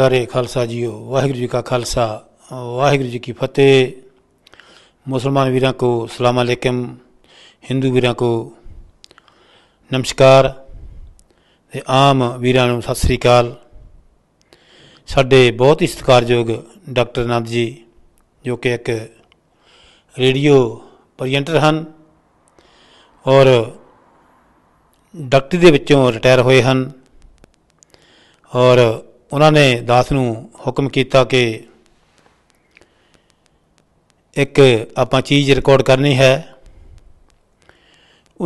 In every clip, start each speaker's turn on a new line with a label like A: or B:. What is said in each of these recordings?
A: ਪਿਆਰੇ ਖਾਲਸਾ ਜੀਓ ਵਾਹਿਗੁਰੂ ਜੀ ਕਾ ਖਾਲਸਾ ਵਾਹਿਗੁਰੂ ਜੀ ਕੀ ਫਤਿਹ ਮੁਸਲਮਾਨ ਵੀਰਾਂ ਕੋ ਸਲਾਮ ਅਲੈਕਮ ਹਿੰਦੂ ਵੀਰਾਂ ਕੋ ਨਮਸਕਾਰ ਤੇ ਆਮ ਵੀਰਾਂ ਨੂੰ ਸਤਿ ਸ੍ਰੀ ਅਕਾਲ ਸਾਡੇ ਬਹੁਤ ਹੀ ਸਤਿਕਾਰਯੋਗ ਡਾਕਟਰ ਨੰਦ ਜੀ ਜੋ ਕਿ ਇੱਕ ਰੇਡੀਓ ਪ੍ਰੈਜ਼ੈਂਟਰ ਹਨ ਔਰ ਡਾਕਟਰੀ ਦੇ ਵਿੱਚੋਂ ਰਿਟਾਇਰ ਹੋਏ ਹਨ ਔਰ ਉਹਨਾਂ ਨੇ ਦਾਸ ਨੂੰ ਹੁਕਮ ਕੀਤਾ ਕਿ ਇੱਕ ਆਪਾਂ ਚੀਜ਼ ਰਿਕਾਰਡ ਕਰਨੀ ਹੈ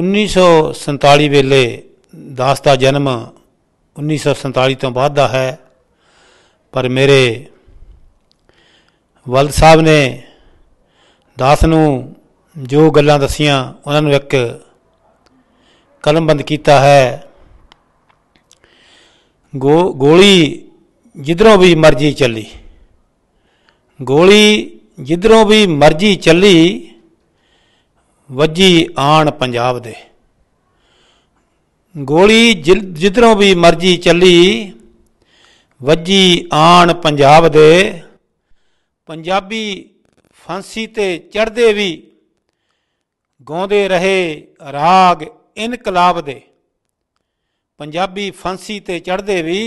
A: 1947 ਵੇਲੇ ਦਾਸ ਦਾ ਜਨਮ 1947 ਤੋਂ ਬਾਅਦ ਦਾ ਹੈ ਪਰ ਮੇਰੇ ਵਲਦ ਸਾਹਿਬ ਨੇ ਦਾਸ ਨੂੰ ਜੋ ਗੱਲਾਂ ਦਸੀਆਂ ਉਹਨਾਂ ਨੂੰ ਇੱਕ ਕਲਮਬੰਦ ਕੀਤਾ ਹੈ ਗੋਲੀ ਜਿੱਧਰੋਂ ਵੀ ਮਰਜ਼ੀ ਚੱਲੀ ਗੋਲੀ ਜਿੱਧਰੋਂ ਵੀ ਮਰਜ਼ੀ ਚੱਲੀ ਵੱਜੀ ਆਣ ਪੰਜਾਬ ਦੇ ਗੋਲੀ ਜਿੱਧਰੋਂ ਵੀ ਮਰਜ਼ੀ ਚੱਲੀ ਵੱਜੀ ਆਣ ਪੰਜਾਬ ਦੇ ਪੰਜਾਬੀ ਫਾਂਸੀ ਤੇ ਚੜਦੇ ਵੀ ਗਾਉਂਦੇ ਰਹੇ ਰਾਗ ਇਨਕਲਾਬ ਦੇ ਪੰਜਾਬੀ ਫਾਂਸੀ ਤੇ ਚੜਦੇ ਵੀ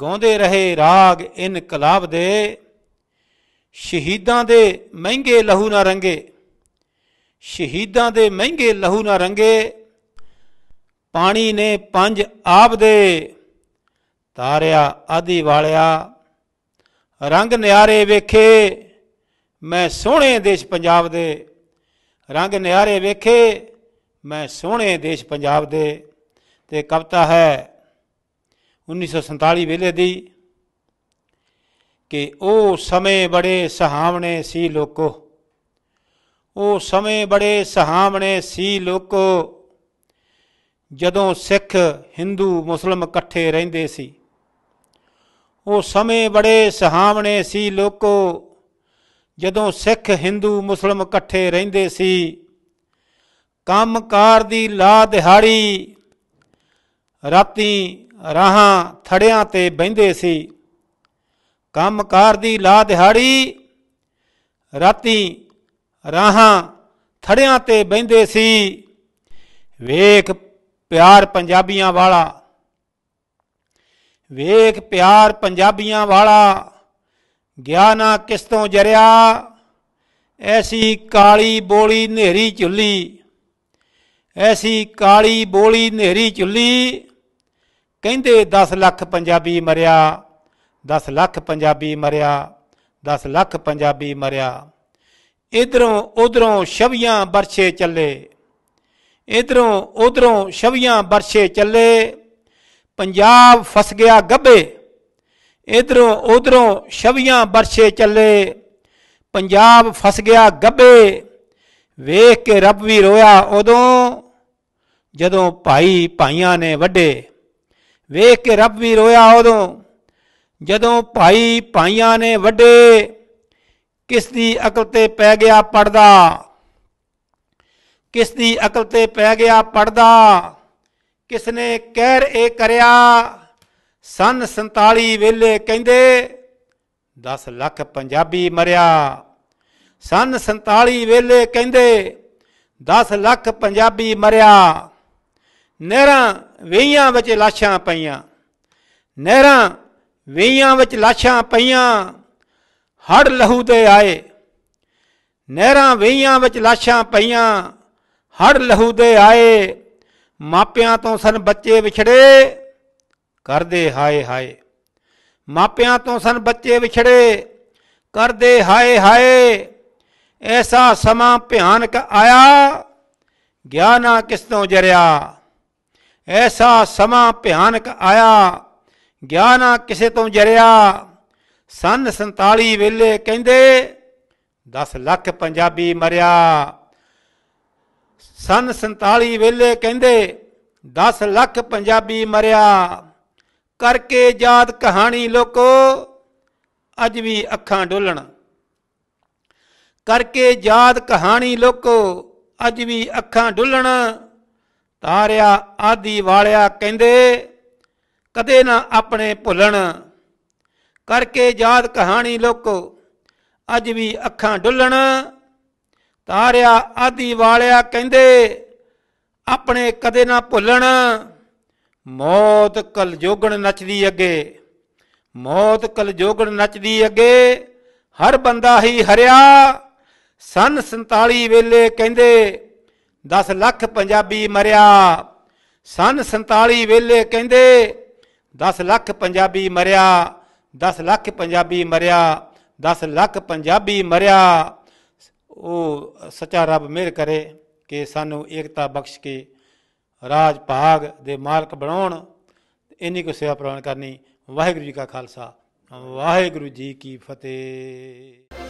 A: ਗਾਉਂਦੇ ਰਹੇ ਰਾਗ ਇਨਕਲਾਬ ਦੇ ਸ਼ਹੀਦਾਂ ਦੇ ਮਹਿੰਗੇ ਲਹੂ ਨਾ ਰੰਗੇ ਸ਼ਹੀਦਾਂ ਦੇ ਮਹਿੰਗੇ ਲਹੂ ਨਾ ਰੰਗੇ ਪਾਣੀ ਨੇ ਪੰਜ ਆਪ ਦੇ ਤਾਰਿਆ ਆਦੀ ਵਾਲਿਆ ਰੰਗ ਨਿਆਰੇ ਵੇਖੇ ਮੈਂ ਸੋਹਣੇ ਦੇਸ਼ ਪੰਜਾਬ ਦੇ ਰੰਗ ਨਿਆਰੇ ਵੇਖੇ ਮੈਂ ਸੋਹਣੇ ਦੇਸ਼ ਪੰਜਾਬ ਦੇ ਤੇ ਕਵਤਾ ਹੈ 1947 ਵੇਲੇ ਦੀ ਕਿ ਉਹ ਸਮੇਂ ਬੜੇ ਸਹਾਵਣੇ ਸੀ ਲੋਕੋ ਉਹ ਸਮੇਂ ਬੜੇ ਸਹਾਵਣੇ ਸੀ ਲੋਕੋ ਜਦੋਂ ਸਿੱਖ Hindu Muslim ਇਕੱਠੇ ਰਹਿੰਦੇ ਸੀ ਉਹ ਸਮੇਂ ਬੜੇ ਸਹਾਵਣੇ ਸੀ ਲੋਕੋ ਜਦੋਂ ਸਿੱਖ Hindu Muslim ਇਕੱਠੇ ਰਹਿੰਦੇ ਸੀ ਕੰਮਕਾਰ ਦੀ ਲਾ ਦਿਹਾੜੀ ਰਾਤੀ ਰਾਹਾਂ ਥੜਿਆਂ ਤੇ ਬੈੰਦੇ ਸੀ ਕੰਮਕਾਰ ਦੀ ਲਾ ਦਿਹਾੜੀ ਰਾਤੀ ਰਾਹਾਂ ਥੜਿਆਂ ਤੇ ਬੈੰਦੇ ਸੀ ਵੇਖ ਪਿਆਰ ਪੰਜਾਬੀਆਂ ਵਾਲਾ ਵੇਖ ਪਿਆਰ ਪੰਜਾਬੀਆਂ ਵਾਲਾ ਗਿਆ ਨਾ ਕਿਸ ਤੋਂ ਜਰਿਆ ਐਸੀ ਕਾਲੀ ਬੋਲੀ ਨੇਰੀ ਚੁੱਲੀ ਐਸੀ ਕਾਲੀ ਬੋਲੀ ਨੇਰੀ ਚੁੱਲੀ ਕਹਿੰਦੇ 10 ਲੱਖ ਪੰਜਾਬੀ ਮਰਿਆ 10 ਲੱਖ ਪੰਜਾਬੀ ਮਰਿਆ 10 ਲੱਖ ਪੰਜਾਬੀ ਮਰਿਆ ਇਧਰੋਂ ਉਧਰੋਂ ਸ਼ਵੀਆਂ ਬਰਛੇ ਚੱਲੇ ਇਧਰੋਂ ਉਧਰੋਂ ਸ਼ਵੀਆਂ ਬਰਛੇ ਚੱਲੇ ਪੰਜਾਬ ਫਸ ਗਿਆ ਗੱਬੇ ਇਧਰੋਂ ਉਧਰੋਂ ਸ਼ਵੀਆਂ ਬਰਛੇ ਚੱਲੇ ਪੰਜਾਬ ਫਸ ਗਿਆ ਗੱਬੇ ਵੇਖ ਕੇ ਰੱਬ ਵੀ ਰੋਇਆ ਉਦੋਂ ਜਦੋਂ ਭਾਈ ਭਾਈਆਂ ਨੇ ਵੱਡੇ ਵੇਖ ਕੇ ਰੱਬ ਵੀ ਰੋਇਆ ਉਦੋਂ ਜਦੋਂ ਭਾਈ ਭਾਈਆਂ ਨੇ ਵੱਡੇ ਕਿਸ ਦੀ ਅਕਲ ਤੇ ਪੈ ਗਿਆ ਪੜਦਾ ਕਿਸ ਦੀ ਅਕਲ ਤੇ ਪੈ ਗਿਆ ਪੜਦਾ ਕਿਸ ਨੇ ਕਹਿਰ ਇਹ ਕਰਿਆ ਸਨ 47 ਵੇਲੇ ਕਹਿੰਦੇ 10 ਲੱਖ ਪੰਜਾਬੀ ਮਰਿਆ ਸਨ 47 ਵੇਲੇ ਕਹਿੰਦੇ 10 ਲੱਖ ਪੰਜਾਬੀ ਮਰਿਆ ਨਹਿਰਾਂ ਵੇਈਆਂ ਵਿੱਚ ਲਾਸ਼ਾਂ ਪਈਆਂ ਨਹਿਰਾਂ ਵੇਈਆਂ ਵਿੱਚ ਲਾਸ਼ਾਂ ਪਈਆਂ ਹੜ ਲਹੂ ਤੇ ਆਏ ਨਹਿਰਾਂ ਵੇਈਆਂ ਵਿੱਚ ਲਾਸ਼ਾਂ ਪਈਆਂ ਹੜ ਲਹੂ ਤੇ ਆਏ ਮਾਪਿਆਂ ਤੋਂ ਸਨ ਬੱਚੇ ਵਿਛੜੇ ਕਰਦੇ ਹਾਏ ਹਾਏ ਮਾਪਿਆਂ ਤੋਂ ਸਨ ਬੱਚੇ ਵਿਛੜੇ ਕਰਦੇ ਹਾਏ ਹਾਏ ਐਸਾ ਸਮਾਂ ਭਿਆਨਕ ਆਇਆ ਗਿਆ ਨਾ ਕਿਸ ਤੋਂ ਜਰਿਆ ਐਸਾ ਸਮਾਂ ਭਿਆਨਕ ਆਇਆ ਗਿਆ ਨਾ ਕਿਸੇ ਤੋਂ ਜਰਿਆ ਸਨ 47 ਵੇਲੇ ਕਹਿੰਦੇ 10 ਲੱਖ ਪੰਜਾਬੀ ਮਰਿਆ ਸਨ 47 ਵੇਲੇ ਕਹਿੰਦੇ 10 ਲੱਖ ਪੰਜਾਬੀ ਮਰਿਆ ਕਰਕੇ ਯਾਦ ਕਹਾਣੀ ਲੋਕੋ ਅੱਜ ਵੀ ਅੱਖਾਂ ਡੋਲਣ ਕਰਕੇ ਯਾਦ ਕਹਾਣੀ ਲੋਕੋ ਅੱਜ ਵੀ ਅੱਖਾਂ ਡੁੱਲਣਾ ਤਾਰਿਆ ਆਦੀ ਵਾਲਿਆ ਕਹਿੰਦੇ ਕਦੇ ਨਾ ਆਪਣੇ ਭੁੱਲਣ ਕਰਕੇ ਯਾਦ ਕਹਾਣੀ ਲੋਕ ਅੱਜ ਵੀ ਅੱਖਾਂ ਡੁੱਲਣ ਤਾਰਿਆ ਆਦੀ ਵਾਲਿਆ ਕਹਿੰਦੇ ਆਪਣੇ ਕਦੇ ਨਾ ਭੁੱਲਣ ਮੌਤ ਜੋਗਣ ਨੱਚਦੀ ਅੱਗੇ ਮੌਤ ਜੋਗਣ ਨੱਚਦੀ ਅੱਗੇ ਹਰ ਬੰਦਾ ਹੀ ਹਰਿਆ ਸਨ 47 ਵੇਲੇ ਕਹਿੰਦੇ 10 ਲੱਖ ਪੰਜਾਬੀ ਮਰਿਆ ਸਨ 47 ਵੇਲੇ ਕਹਿੰਦੇ 10 ਲੱਖ ਪੰਜਾਬੀ ਮਰਿਆ 10 ਲੱਖ ਪੰਜਾਬੀ ਮਰਿਆ 10 ਲੱਖ ਪੰਜਾਬੀ ਮਰਿਆ ਉਹ ਸੱਚਾ ਰੱਬ ਮਿਹਰ ਕਰੇ ਕਿ ਸਾਨੂੰ ਏਕਤਾ ਬਖਸ਼ ਕੇ ਰਾਜ ਭਾਗ ਦੇ ਮਾਲਕ ਬਣਾਉਣ ਇੰਨੀ ਕੋ ਸੇਵਾ ਪ੍ਰਵਾਨ ਕਰਨੀ ਵਾਹਿਗੁਰੂ ਜੀ ਕਾ ਖਾਲਸਾ ਵਾਹਿਗੁਰੂ ਜੀ ਕੀ ਫਤਿਹ